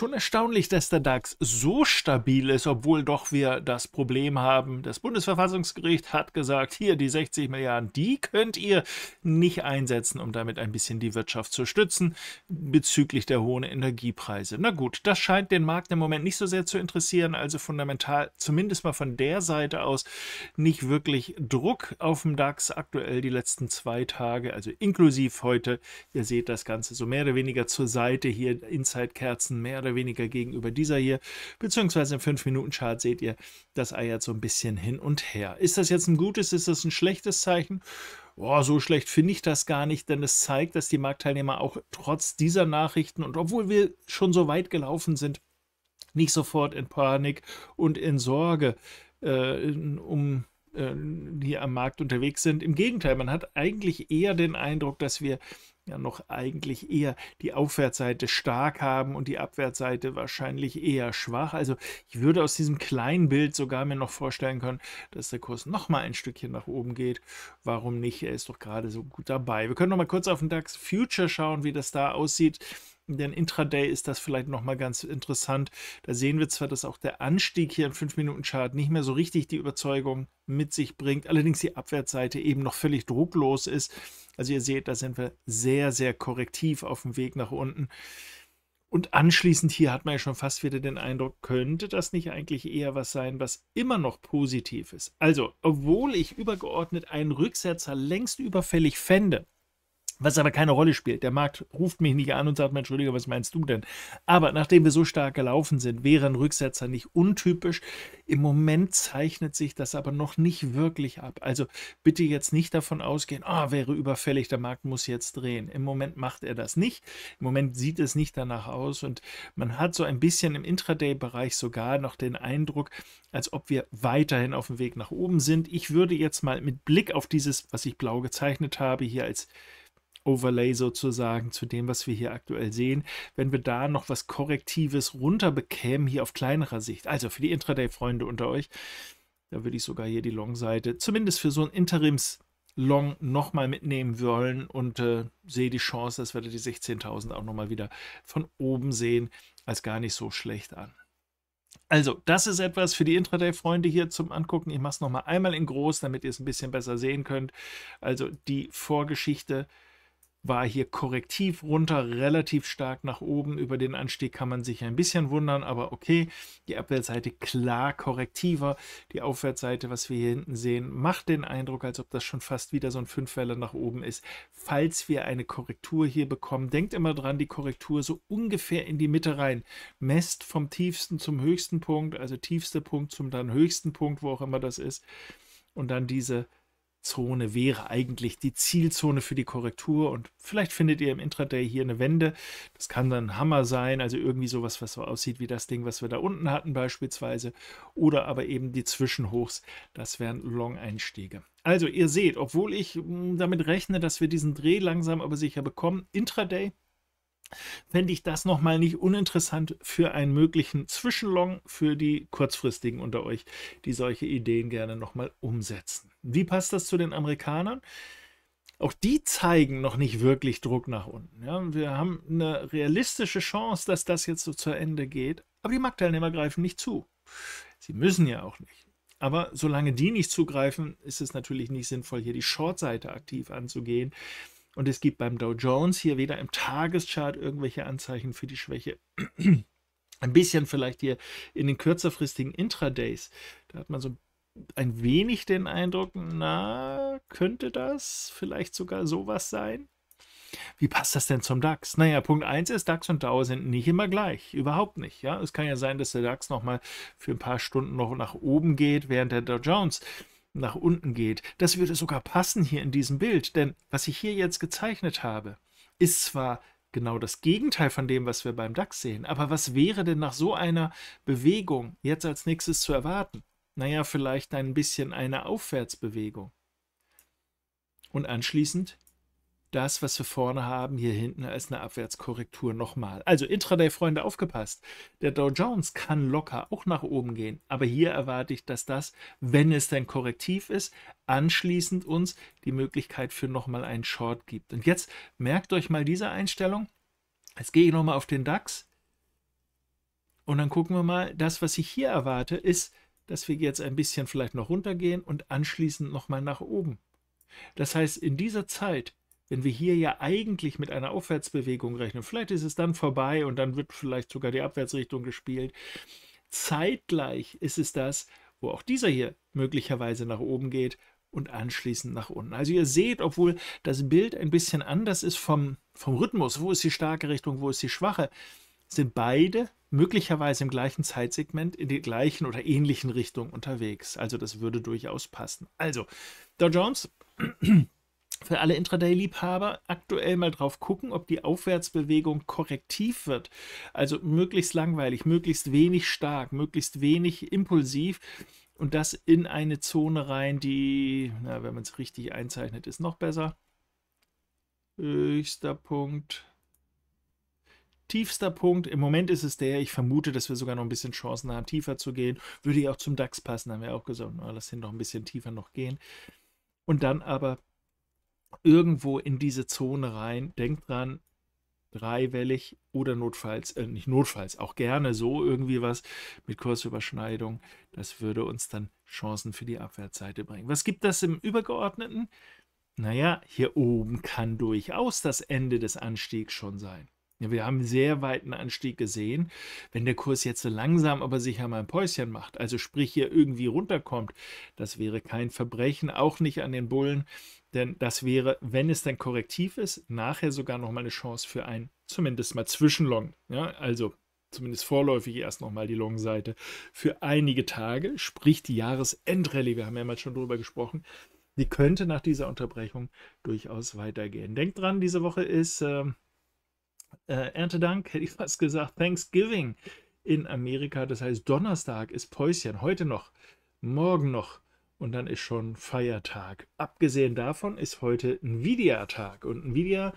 schon erstaunlich, dass der DAX so stabil ist, obwohl doch wir das Problem haben. Das Bundesverfassungsgericht hat gesagt, hier die 60 Milliarden, die könnt ihr nicht einsetzen, um damit ein bisschen die Wirtschaft zu stützen bezüglich der hohen Energiepreise. Na gut, das scheint den Markt im Moment nicht so sehr zu interessieren, also fundamental zumindest mal von der Seite aus nicht wirklich Druck auf dem DAX aktuell die letzten zwei Tage, also inklusive heute. Ihr seht das Ganze so mehr oder weniger zur Seite hier, Inside-Kerzen mehr oder oder weniger gegenüber dieser hier, beziehungsweise im 5-Minuten-Chart seht ihr, das eiert so ein bisschen hin und her. Ist das jetzt ein gutes, ist das ein schlechtes Zeichen? Oh, so schlecht finde ich das gar nicht, denn es zeigt, dass die Marktteilnehmer auch trotz dieser Nachrichten und obwohl wir schon so weit gelaufen sind, nicht sofort in Panik und in Sorge äh, um äh, hier am Markt unterwegs sind. Im Gegenteil, man hat eigentlich eher den Eindruck, dass wir ja noch eigentlich eher die Aufwärtsseite stark haben und die Abwärtsseite wahrscheinlich eher schwach. Also ich würde aus diesem kleinen Bild sogar mir noch vorstellen können, dass der Kurs nochmal ein Stückchen nach oben geht. Warum nicht? Er ist doch gerade so gut dabei. Wir können nochmal kurz auf den DAX Future schauen, wie das da aussieht. Denn Intraday ist das vielleicht nochmal ganz interessant. Da sehen wir zwar, dass auch der Anstieg hier im 5-Minuten-Chart nicht mehr so richtig die Überzeugung mit sich bringt, allerdings die Abwärtsseite eben noch völlig drucklos ist. Also ihr seht, da sind wir sehr, sehr korrektiv auf dem Weg nach unten. Und anschließend hier hat man ja schon fast wieder den Eindruck, könnte das nicht eigentlich eher was sein, was immer noch positiv ist. Also, obwohl ich übergeordnet einen Rücksetzer längst überfällig fände, was aber keine Rolle spielt. Der Markt ruft mich nicht an und sagt mir, Entschuldige, was meinst du denn? Aber nachdem wir so stark gelaufen sind, wären Rücksetzer nicht untypisch. Im Moment zeichnet sich das aber noch nicht wirklich ab. Also bitte jetzt nicht davon ausgehen, oh, wäre überfällig, der Markt muss jetzt drehen. Im Moment macht er das nicht. Im Moment sieht es nicht danach aus. Und man hat so ein bisschen im Intraday-Bereich sogar noch den Eindruck, als ob wir weiterhin auf dem Weg nach oben sind. Ich würde jetzt mal mit Blick auf dieses, was ich blau gezeichnet habe, hier als Overlay sozusagen zu dem, was wir hier aktuell sehen, wenn wir da noch was Korrektives runter bekämen, hier auf kleinerer Sicht. Also für die Intraday-Freunde unter euch, da würde ich sogar hier die Long-Seite, zumindest für so ein Interims-Long nochmal mitnehmen wollen und äh, sehe die Chance, dass wir die 16.000 auch nochmal wieder von oben sehen, als gar nicht so schlecht an. Also, das ist etwas für die Intraday-Freunde hier zum Angucken. Ich mache es nochmal einmal in groß, damit ihr es ein bisschen besser sehen könnt. Also die Vorgeschichte war hier korrektiv runter, relativ stark nach oben. Über den Anstieg kann man sich ein bisschen wundern, aber okay. Die Abwärtsseite klar korrektiver. Die Aufwärtsseite, was wir hier hinten sehen, macht den Eindruck, als ob das schon fast wieder so ein Fünfwelle nach oben ist. Falls wir eine Korrektur hier bekommen, denkt immer dran, die Korrektur so ungefähr in die Mitte rein. Messt vom tiefsten zum höchsten Punkt, also tiefste Punkt zum dann höchsten Punkt, wo auch immer das ist. Und dann diese Zone wäre eigentlich die Zielzone für die Korrektur und vielleicht findet ihr im Intraday hier eine Wende. Das kann dann ein Hammer sein, also irgendwie sowas, was so aussieht wie das Ding, was wir da unten hatten beispielsweise oder aber eben die Zwischenhochs, das wären Long-Einstiege. Also ihr seht, obwohl ich hm, damit rechne, dass wir diesen Dreh langsam aber sicher bekommen, Intraday fände ich das nochmal nicht uninteressant für einen möglichen Zwischenlong für die kurzfristigen unter euch, die solche Ideen gerne nochmal umsetzen. Wie passt das zu den Amerikanern? Auch die zeigen noch nicht wirklich Druck nach unten. Ja, wir haben eine realistische Chance, dass das jetzt so zu Ende geht, aber die Marktteilnehmer greifen nicht zu. Sie müssen ja auch nicht. Aber solange die nicht zugreifen, ist es natürlich nicht sinnvoll, hier die Shortseite aktiv anzugehen. Und es gibt beim Dow Jones hier weder im Tageschart irgendwelche Anzeichen für die Schwäche. ein bisschen vielleicht hier in den kürzerfristigen Intradays. Da hat man so ein wenig den Eindruck, na, könnte das vielleicht sogar sowas sein? Wie passt das denn zum DAX? Naja, Punkt 1 ist, DAX und Dow sind nicht immer gleich. Überhaupt nicht. Ja? Es kann ja sein, dass der DAX nochmal für ein paar Stunden noch nach oben geht, während der Dow Jones nach unten geht. Das würde sogar passen hier in diesem Bild, denn was ich hier jetzt gezeichnet habe, ist zwar genau das Gegenteil von dem, was wir beim DAX sehen, aber was wäre denn nach so einer Bewegung jetzt als nächstes zu erwarten? Naja, vielleicht ein bisschen eine Aufwärtsbewegung. Und anschließend das, was wir vorne haben, hier hinten als eine Abwärtskorrektur nochmal. Also Intraday, Freunde, aufgepasst. Der Dow Jones kann locker auch nach oben gehen, aber hier erwarte ich, dass das, wenn es denn korrektiv ist, anschließend uns die Möglichkeit für nochmal einen Short gibt. Und jetzt merkt euch mal diese Einstellung. Jetzt gehe ich nochmal auf den DAX und dann gucken wir mal, das, was ich hier erwarte, ist, dass wir jetzt ein bisschen vielleicht noch runtergehen und anschließend nochmal nach oben. Das heißt, in dieser Zeit wenn wir hier ja eigentlich mit einer Aufwärtsbewegung rechnen, vielleicht ist es dann vorbei und dann wird vielleicht sogar die Abwärtsrichtung gespielt. Zeitgleich ist es das, wo auch dieser hier möglicherweise nach oben geht und anschließend nach unten. Also ihr seht, obwohl das Bild ein bisschen anders ist vom, vom Rhythmus, wo ist die starke Richtung, wo ist die schwache, sind beide möglicherweise im gleichen Zeitsegment in der gleichen oder ähnlichen Richtung unterwegs. Also das würde durchaus passen. Also Dow Jones für alle Intraday-Liebhaber aktuell mal drauf gucken, ob die Aufwärtsbewegung korrektiv wird. Also möglichst langweilig, möglichst wenig stark, möglichst wenig impulsiv und das in eine Zone rein, die, na, wenn man es richtig einzeichnet, ist noch besser. Höchster Punkt. Tiefster Punkt, im Moment ist es der, ich vermute, dass wir sogar noch ein bisschen Chancen haben, tiefer zu gehen. Würde ja auch zum DAX passen, haben wir auch gesagt, na, lass ihn noch ein bisschen tiefer noch gehen. Und dann aber irgendwo in diese Zone rein. Denkt dran, dreiwellig oder notfalls, äh, nicht notfalls, auch gerne so irgendwie was mit Kursüberschneidung. Das würde uns dann Chancen für die Abwärtsseite bringen. Was gibt das im Übergeordneten? Naja, hier oben kann durchaus das Ende des Anstiegs schon sein. Wir haben einen sehr weiten Anstieg gesehen. Wenn der Kurs jetzt so langsam aber sicher mal ein Päuschen macht, also sprich hier irgendwie runterkommt, das wäre kein Verbrechen, auch nicht an den Bullen, denn das wäre, wenn es dann korrektiv ist, nachher sogar nochmal eine Chance für ein zumindest mal Zwischenlong. Ja, also zumindest vorläufig erst nochmal die Long-Seite für einige Tage, sprich die Jahresendrallye, wir haben ja mal schon drüber gesprochen, die könnte nach dieser Unterbrechung durchaus weitergehen. Denkt dran, diese Woche ist... Äh, äh, Erntedank, hätte ich fast gesagt, Thanksgiving in Amerika. Das heißt, Donnerstag ist Päuschen, heute noch, morgen noch und dann ist schon Feiertag. Abgesehen davon ist heute Nvidia-Tag und Nvidia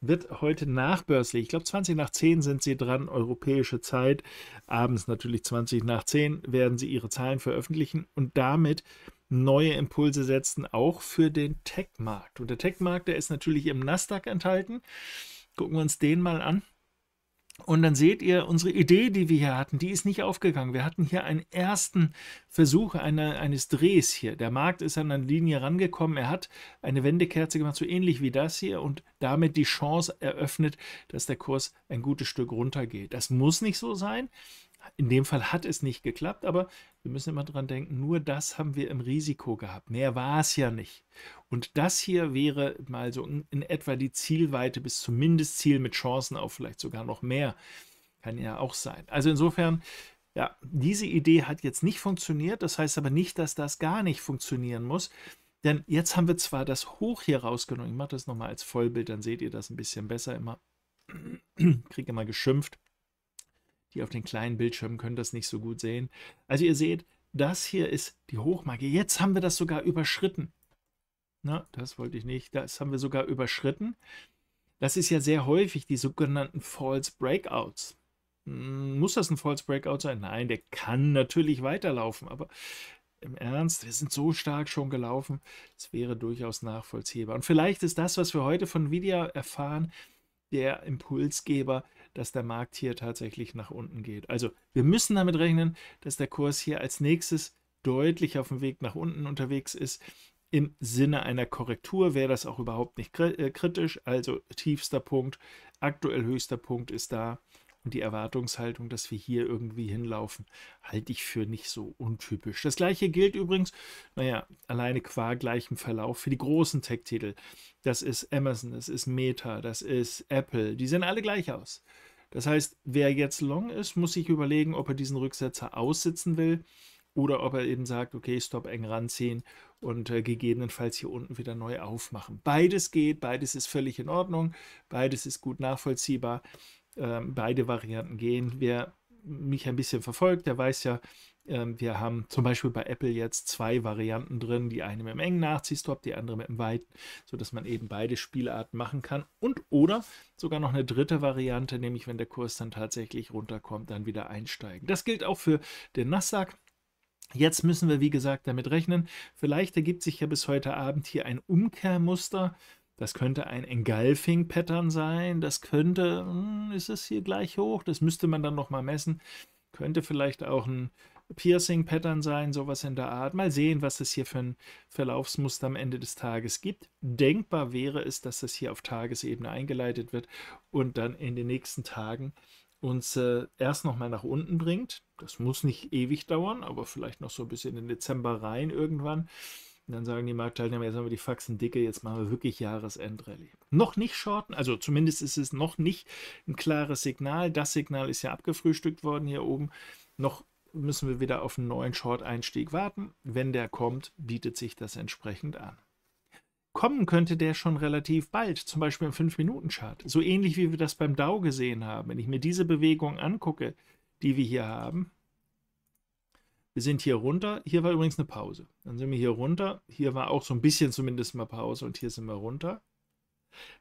wird heute nachbörslich. Ich glaube, 20 nach 10 sind sie dran, europäische Zeit. Abends natürlich 20 nach 10 werden sie ihre Zahlen veröffentlichen und damit neue Impulse setzen, auch für den Tech-Markt. Und der Tech-Markt, der ist natürlich im Nasdaq enthalten. Gucken wir uns den mal an. Und dann seht ihr, unsere Idee, die wir hier hatten, die ist nicht aufgegangen. Wir hatten hier einen ersten Versuch einer, eines Drehs hier. Der Markt ist an eine Linie rangekommen. Er hat eine Wendekerze gemacht, so ähnlich wie das hier und damit die Chance eröffnet, dass der Kurs ein gutes Stück runtergeht. Das muss nicht so sein. In dem Fall hat es nicht geklappt, aber wir müssen immer dran denken, nur das haben wir im Risiko gehabt. Mehr war es ja nicht. Und das hier wäre mal so in, in etwa die Zielweite bis zum Mindestziel mit Chancen auf vielleicht sogar noch mehr. Kann ja auch sein. Also insofern, ja, diese Idee hat jetzt nicht funktioniert. Das heißt aber nicht, dass das gar nicht funktionieren muss. Denn jetzt haben wir zwar das Hoch hier rausgenommen. Ich mache das nochmal als Vollbild, dann seht ihr das ein bisschen besser immer. Kriege immer geschimpft die auf den kleinen Bildschirmen können das nicht so gut sehen. Also ihr seht, das hier ist die Hochmarke. Jetzt haben wir das sogar überschritten. Na, das wollte ich nicht. Das haben wir sogar überschritten. Das ist ja sehr häufig die sogenannten False Breakouts. Hm, muss das ein False Breakout sein? Nein, der kann natürlich weiterlaufen, aber im Ernst, wir sind so stark schon gelaufen, es wäre durchaus nachvollziehbar. Und vielleicht ist das, was wir heute von Nvidia erfahren, der Impulsgeber dass der Markt hier tatsächlich nach unten geht. Also wir müssen damit rechnen, dass der Kurs hier als nächstes deutlich auf dem Weg nach unten unterwegs ist. Im Sinne einer Korrektur wäre das auch überhaupt nicht äh, kritisch. Also tiefster Punkt, aktuell höchster Punkt ist da. Und die Erwartungshaltung, dass wir hier irgendwie hinlaufen, halte ich für nicht so untypisch. Das gleiche gilt übrigens, naja, alleine qua gleichem Verlauf für die großen Tech-Titel. Das ist Amazon, das ist Meta, das ist Apple. Die sehen alle gleich aus. Das heißt, wer jetzt long ist, muss sich überlegen, ob er diesen Rücksetzer aussitzen will oder ob er eben sagt, okay, Stop eng ranziehen und äh, gegebenenfalls hier unten wieder neu aufmachen. Beides geht, beides ist völlig in Ordnung, beides ist gut nachvollziehbar. Ähm, beide Varianten gehen. Wer mich ein bisschen verfolgt, der weiß ja, ähm, wir haben zum Beispiel bei Apple jetzt zwei Varianten drin, die eine mit dem engen Nachziehstop, die andere mit dem weiten, sodass man eben beide Spielarten machen kann. Und oder sogar noch eine dritte Variante, nämlich wenn der Kurs dann tatsächlich runterkommt, dann wieder einsteigen. Das gilt auch für den Nasdaq. Jetzt müssen wir, wie gesagt, damit rechnen. Vielleicht ergibt sich ja bis heute Abend hier ein Umkehrmuster. Das könnte ein Engulfing-Pattern sein. Das könnte, hm, ist es hier gleich hoch? Das müsste man dann nochmal messen. Könnte vielleicht auch ein Piercing-Pattern sein, sowas in der Art. Mal sehen, was es hier für ein Verlaufsmuster am Ende des Tages gibt. Denkbar wäre es, dass das hier auf Tagesebene eingeleitet wird und dann in den nächsten Tagen uns äh, erst nochmal nach unten bringt. Das muss nicht ewig dauern, aber vielleicht noch so ein bisschen in Dezember rein irgendwann. Und dann sagen die Marktteilnehmer, jetzt haben wir die Faxen dicke, jetzt machen wir wirklich Jahresendrallye. Noch nicht shorten, also zumindest ist es noch nicht ein klares Signal. Das Signal ist ja abgefrühstückt worden hier oben. Noch müssen wir wieder auf einen neuen Short-Einstieg warten. Wenn der kommt, bietet sich das entsprechend an. Kommen könnte der schon relativ bald, zum Beispiel im 5-Minuten-Chart. So ähnlich wie wir das beim Dow gesehen haben. Wenn ich mir diese Bewegung angucke, die wir hier haben, wir sind hier runter, hier war übrigens eine Pause. Dann sind wir hier runter, hier war auch so ein bisschen zumindest mal Pause und hier sind wir runter.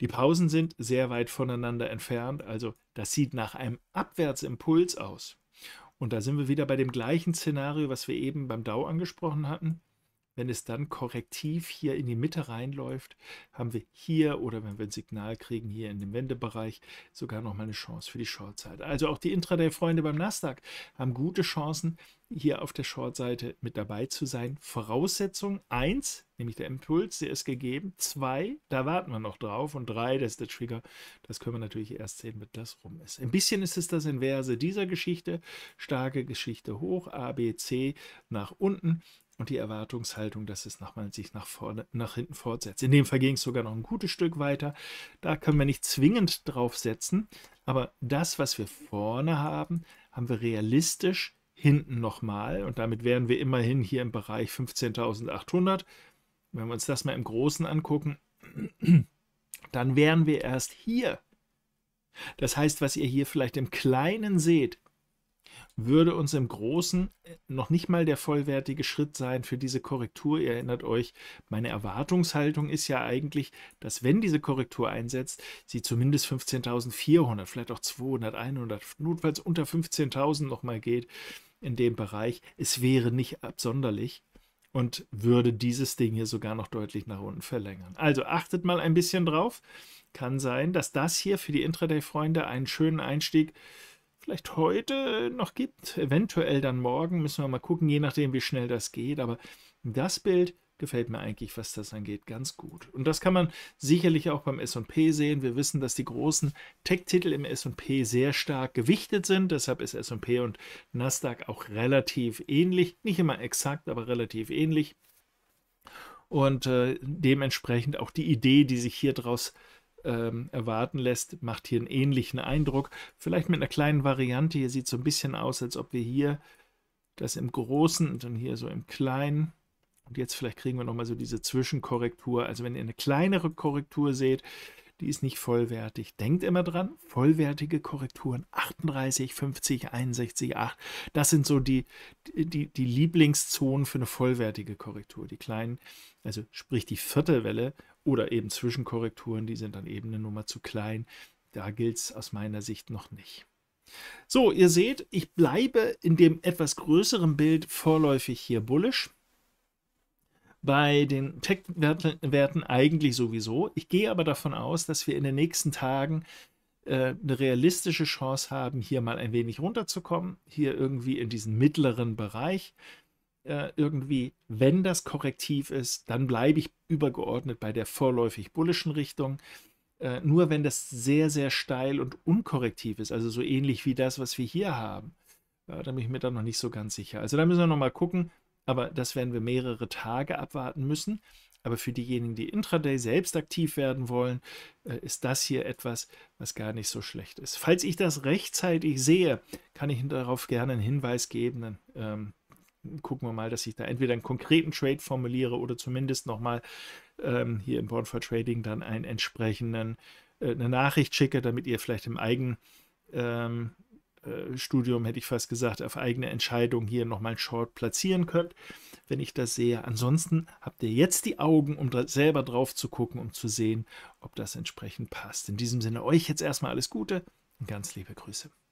Die Pausen sind sehr weit voneinander entfernt, also das sieht nach einem Abwärtsimpuls aus. Und da sind wir wieder bei dem gleichen Szenario, was wir eben beim DAO angesprochen hatten. Wenn es dann korrektiv hier in die Mitte reinläuft, haben wir hier oder wenn wir ein Signal kriegen, hier in dem Wendebereich sogar nochmal eine Chance für die Shortzeit. Also auch die Intraday-Freunde beim Nasdaq haben gute Chancen, hier auf der Shortseite mit dabei zu sein. Voraussetzung 1, nämlich der Impuls, der ist gegeben. 2, da warten wir noch drauf. Und 3, das ist der Trigger. Das können wir natürlich erst sehen, wenn das rum ist. Ein bisschen ist es das Inverse dieser Geschichte. Starke Geschichte hoch, A, B, C nach unten und die Erwartungshaltung, dass es nach, sich nach, vorne, nach hinten fortsetzt. In dem Fall ging es sogar noch ein gutes Stück weiter. Da können wir nicht zwingend drauf setzen, aber das, was wir vorne haben, haben wir realistisch hinten nochmal und damit wären wir immerhin hier im Bereich 15.800. Wenn wir uns das mal im Großen angucken, dann wären wir erst hier. Das heißt, was ihr hier vielleicht im Kleinen seht, würde uns im Großen äh, noch nicht mal der vollwertige Schritt sein für diese Korrektur. Ihr erinnert euch, meine Erwartungshaltung ist ja eigentlich, dass wenn diese Korrektur einsetzt, sie zumindest 15.400, vielleicht auch 200, 100, notfalls unter 15.000 nochmal geht in dem Bereich. Es wäre nicht absonderlich und würde dieses Ding hier sogar noch deutlich nach unten verlängern. Also achtet mal ein bisschen drauf. Kann sein, dass das hier für die Intraday-Freunde einen schönen Einstieg ist vielleicht heute noch gibt, eventuell dann morgen, müssen wir mal gucken, je nachdem, wie schnell das geht. Aber das Bild gefällt mir eigentlich, was das angeht, ganz gut. Und das kann man sicherlich auch beim S&P sehen. Wir wissen, dass die großen Tech-Titel im S&P sehr stark gewichtet sind. Deshalb ist S&P und Nasdaq auch relativ ähnlich. Nicht immer exakt, aber relativ ähnlich. Und äh, dementsprechend auch die Idee, die sich hier draus ähm, erwarten lässt, macht hier einen ähnlichen Eindruck. Vielleicht mit einer kleinen Variante. Hier sieht es so ein bisschen aus, als ob wir hier das im Großen und dann hier so im Kleinen. Und jetzt vielleicht kriegen wir nochmal so diese Zwischenkorrektur. Also wenn ihr eine kleinere Korrektur seht, die ist nicht vollwertig. Denkt immer dran, vollwertige Korrekturen 38, 50, 61, 8, das sind so die, die, die Lieblingszonen für eine vollwertige Korrektur. Die kleinen, also sprich die vierte Welle oder eben Zwischenkorrekturen, die sind dann eben eine Nummer zu klein. Da gilt es aus meiner Sicht noch nicht. So, ihr seht, ich bleibe in dem etwas größeren Bild vorläufig hier bullisch bei den Tech-Werten eigentlich sowieso. Ich gehe aber davon aus, dass wir in den nächsten Tagen äh, eine realistische Chance haben, hier mal ein wenig runterzukommen, hier irgendwie in diesen mittleren Bereich. Äh, irgendwie, wenn das korrektiv ist, dann bleibe ich übergeordnet bei der vorläufig bullischen Richtung. Äh, nur wenn das sehr, sehr steil und unkorrektiv ist, also so ähnlich wie das, was wir hier haben, da bin ich mir dann noch nicht so ganz sicher. Also da müssen wir nochmal gucken aber das werden wir mehrere Tage abwarten müssen. Aber für diejenigen, die intraday selbst aktiv werden wollen, äh, ist das hier etwas, was gar nicht so schlecht ist. Falls ich das rechtzeitig sehe, kann ich darauf gerne einen Hinweis geben. Dann ähm, gucken wir mal, dass ich da entweder einen konkreten Trade formuliere oder zumindest nochmal ähm, hier im Born for Trading dann einen entsprechenden äh, eine Nachricht schicke, damit ihr vielleicht im eigenen ähm, äh, Studium, hätte ich fast gesagt, auf eigene Entscheidung hier nochmal einen Short platzieren könnt, wenn ich das sehe. Ansonsten habt ihr jetzt die Augen, um selber drauf zu gucken, um zu sehen, ob das entsprechend passt. In diesem Sinne euch jetzt erstmal alles Gute und ganz liebe Grüße.